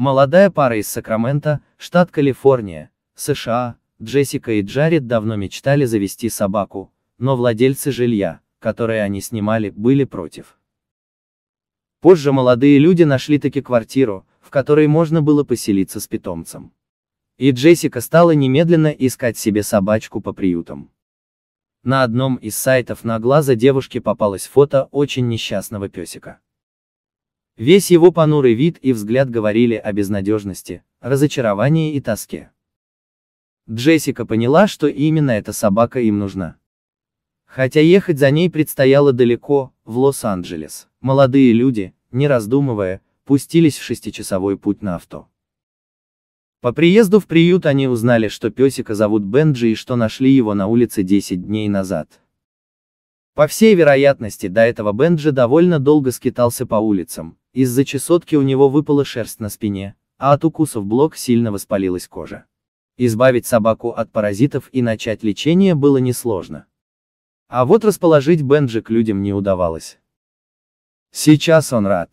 Молодая пара из Сакрамента, штат Калифорния, США, Джессика и Джаред давно мечтали завести собаку, но владельцы жилья, которое они снимали, были против. Позже молодые люди нашли таки квартиру, в которой можно было поселиться с питомцем. И Джессика стала немедленно искать себе собачку по приютам. На одном из сайтов на глаза девушке попалось фото очень несчастного песика. Весь его понурый вид и взгляд говорили о безнадежности, разочаровании и тоске. Джессика поняла, что именно эта собака им нужна. Хотя ехать за ней предстояло далеко, в Лос-Анджелес, молодые люди, не раздумывая, пустились в шестичасовой путь на авто. По приезду в приют они узнали, что песика зовут Бенджи и что нашли его на улице 10 дней назад. По всей вероятности, до этого Бенджи довольно долго скитался по улицам, из-за чесотки у него выпала шерсть на спине, а от укусов блок сильно воспалилась кожа. Избавить собаку от паразитов и начать лечение было несложно. А вот расположить Бенджи к людям не удавалось. Сейчас он рад.